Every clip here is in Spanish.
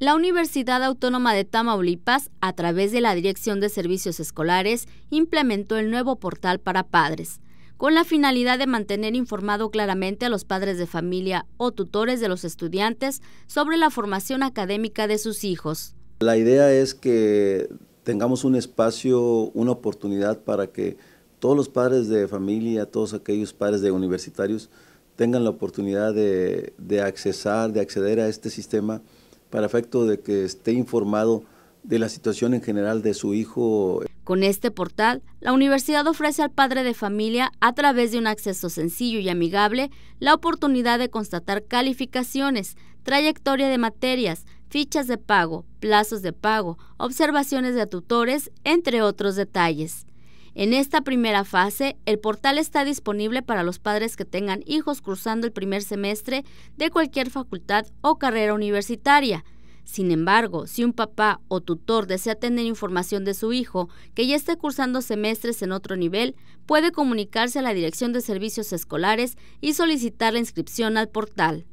La Universidad Autónoma de Tamaulipas, a través de la Dirección de Servicios Escolares, implementó el nuevo portal para padres, con la finalidad de mantener informado claramente a los padres de familia o tutores de los estudiantes sobre la formación académica de sus hijos. La idea es que tengamos un espacio, una oportunidad para que todos los padres de familia, todos aquellos padres de universitarios tengan la oportunidad de, accesar, de acceder a este sistema para efecto de que esté informado de la situación en general de su hijo. Con este portal, la universidad ofrece al padre de familia, a través de un acceso sencillo y amigable, la oportunidad de constatar calificaciones, trayectoria de materias, fichas de pago, plazos de pago, observaciones de tutores, entre otros detalles. En esta primera fase, el portal está disponible para los padres que tengan hijos cursando el primer semestre de cualquier facultad o carrera universitaria. Sin embargo, si un papá o tutor desea tener información de su hijo que ya esté cursando semestres en otro nivel, puede comunicarse a la Dirección de Servicios Escolares y solicitar la inscripción al portal.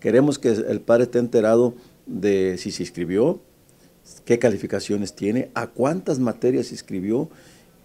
Queremos que el padre esté enterado de si se inscribió, qué calificaciones tiene, a cuántas materias se inscribió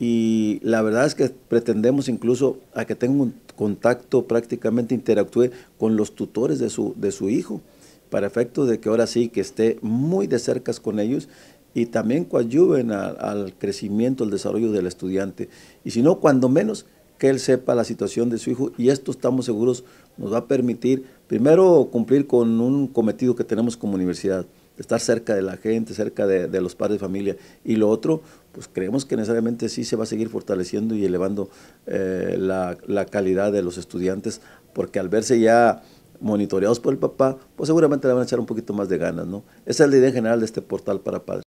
y la verdad es que pretendemos incluso a que tenga un contacto, prácticamente interactúe con los tutores de su, de su hijo, para efecto de que ahora sí que esté muy de cerca con ellos y también coadyuven al crecimiento, al desarrollo del estudiante. Y si no, cuando menos, que él sepa la situación de su hijo y esto estamos seguros nos va a permitir primero cumplir con un cometido que tenemos como universidad, estar cerca de la gente, cerca de, los padres de familia. Y lo otro, pues creemos que necesariamente sí se va a seguir fortaleciendo y elevando eh, la, la, calidad de los estudiantes, porque al verse ya monitoreados por el papá, pues seguramente le van a echar un poquito más de ganas, ¿no? Esa es la idea general de este portal para padres.